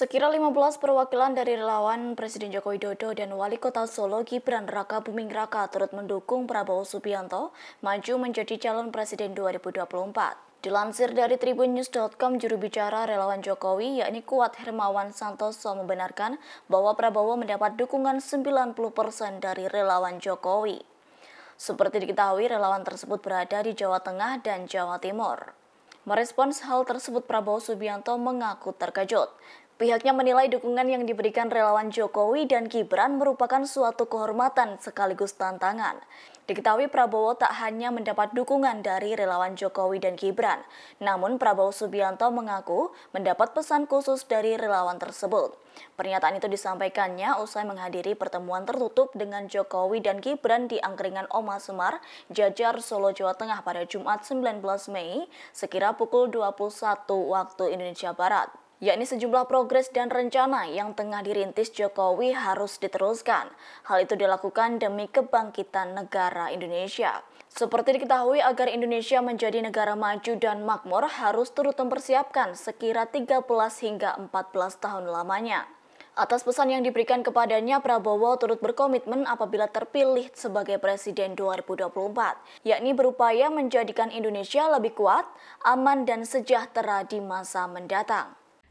Sekira 15 perwakilan dari relawan Presiden Joko Widodo dan Wali Kota Solo Gibran Raka Buming Raka turut mendukung Prabowo Subianto maju menjadi calon presiden 2024. Dilansir dari tribunnews.com, juru bicara relawan Jokowi yakni Kuat Hermawan Santoso membenarkan bahwa Prabowo mendapat dukungan 90% dari relawan Jokowi. Seperti diketahui, relawan tersebut berada di Jawa Tengah dan Jawa Timur. Merespons hal tersebut, Prabowo Subianto mengaku terkejut. Pihaknya menilai dukungan yang diberikan relawan Jokowi dan Gibran merupakan suatu kehormatan sekaligus tantangan. Diketahui Prabowo tak hanya mendapat dukungan dari relawan Jokowi dan Gibran, namun Prabowo Subianto mengaku mendapat pesan khusus dari relawan tersebut. Pernyataan itu disampaikannya usai menghadiri pertemuan tertutup dengan Jokowi dan Gibran di angkringan Oma Semar, Jajar, Solo, Jawa Tengah pada Jumat 19 Mei, sekira pukul 21 waktu Indonesia Barat yakni sejumlah progres dan rencana yang tengah dirintis Jokowi harus diteruskan. Hal itu dilakukan demi kebangkitan negara Indonesia. Seperti diketahui, agar Indonesia menjadi negara maju dan makmur harus turut mempersiapkan sekira 13 hingga 14 tahun lamanya. Atas pesan yang diberikan kepadanya, Prabowo turut berkomitmen apabila terpilih sebagai Presiden 2024, yakni berupaya menjadikan Indonesia lebih kuat, aman, dan sejahtera di masa mendatang.